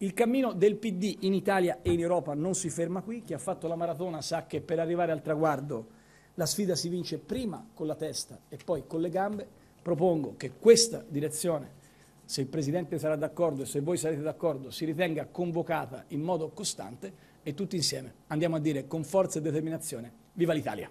Il cammino del PD in Italia e in Europa non si ferma qui, chi ha fatto la maratona sa che per arrivare al traguardo la sfida si vince prima con la testa e poi con le gambe. Propongo che questa direzione, se il Presidente sarà d'accordo e se voi sarete d'accordo, si ritenga convocata in modo costante e tutti insieme andiamo a dire con forza e determinazione viva l'Italia.